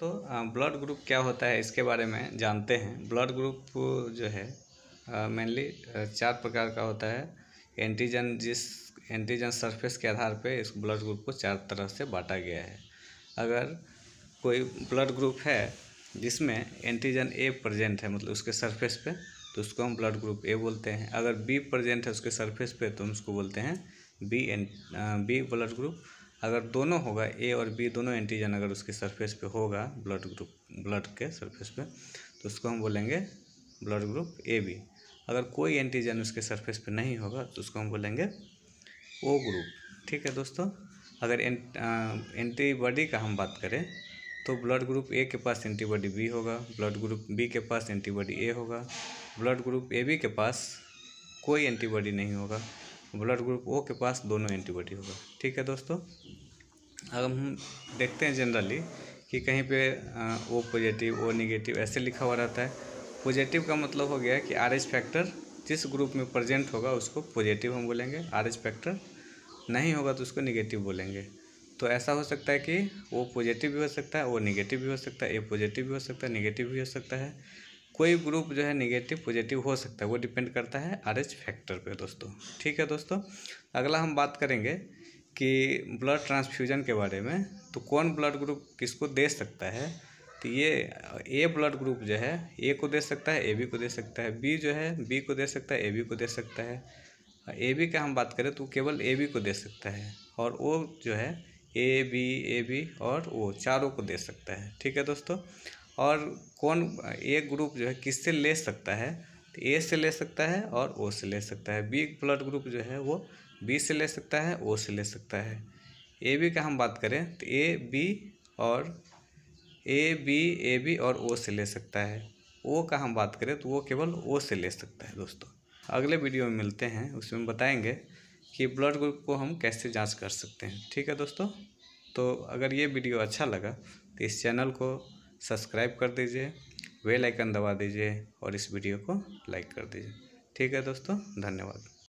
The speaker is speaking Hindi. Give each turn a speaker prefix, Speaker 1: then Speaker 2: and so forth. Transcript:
Speaker 1: तो ब्लड ग्रुप क्या होता है इसके बारे में जानते हैं ब्लड ग्रुप जो है मेनली चार प्रकार का होता है एंटीजन जिस एंटीजन सरफेस के आधार पे इस ब्लड ग्रुप को चार तरह से बांटा गया है अगर कोई ब्लड ग्रुप है जिसमें एंटीजन ए प्रेजेंट है मतलब उसके सरफेस पे तो उसको हम ब्लड ग्रुप ए बोलते हैं अगर बी प्रेजेंट है उसके सरफेस पे तो हम उसको बोलते हैं B and B blood group अगर दोनों होगा ए और बी दोनों एंटीजन अगर उसके सरफेस पे होगा ब्लड ग्रुप ब्लड के सरफेस पे तो उसको हम बोलेंगे ब्लड ग्रुप ए बी अगर कोई एंटीजन उसके सरफेस पे नहीं होगा तो उसको हम बोलेंगे ओ ग्रुप ठीक है दोस्तों अगर एंटीबॉडी का हम बात करें तो ब्लड ग्रुप ए के पास एंटीबॉडी बी होगा ब्लड ग्रुप बी के पास एंटीबॉडी ए होगा ब्लड ग्रुप ए बी के पास कोई एंटीबॉडी नहीं होगा ब्लड ग्रुप ओ के पास दोनों एंटीबॉडी होगा ठीक है दोस्तों अब हम देखते हैं जनरली कि कहीं पे ओ पॉजिटिव ओ निगेटिव ऐसे लिखा हुआ रहता है पॉजिटिव का मतलब हो गया कि आर एच फैक्टर जिस ग्रुप में प्रजेंट होगा उसको पॉजिटिव हम बोलेंगे आर एच फैक्टर नहीं होगा तो उसको निगेटिव बोलेंगे तो ऐसा हो सकता है कि वो पॉजिटिव भी हो सकता है वो निगेटिव भी हो सकता है ए पॉजिटिव भी हो सकता है निगेटिव भी हो सकता है कोई ग्रुप जो है निगेटिव पॉजिटिव हो सकता है वो डिपेंड करता है आर एच फैक्टर पर दोस्तों ठीक है दोस्तों अगला हम बात करेंगे कि ब्लड ट्रांसफ्यूजन के बारे में तो कौन ब्लड ग्रुप किसको दे सकता है तो ये ए ब्लड ग्रुप जो है ए को दे सकता है ए बी को दे सकता है बी जो है बी को दे सकता है ए बी को दे सकता है ए बी का हम बात करें तो केवल ए बी को दे सकता है और ओ जो है ए बी ए बी और ओ चारों को दे सकता है ठीक है दोस्तों और कौन एक ग्रुप जो है किससे ले सकता है तो ए से ले सकता है और ओ से ले सकता है बी ब्लड ग्रुप जो है वो बी से ले सकता है ओ से ले सकता है ए बी का हम बात करें तो ए बी और ए बी ए बी और ओ से ले सकता है ओ का हम बात करें तो वो केवल ओ से ले सकता है दोस्तों अगले वीडियो में मिलते हैं उसमें बताएंगे कि ब्लड ग्रुप को हम कैसे जांच कर सकते हैं ठीक है दोस्तों तो अगर ये वीडियो अच्छा लगा तो इस चैनल को सब्सक्राइब कर दीजिए वेल आइकन दबा दीजिए और इस वीडियो को लाइक कर दीजिए ठीक है दोस्तों धन्यवाद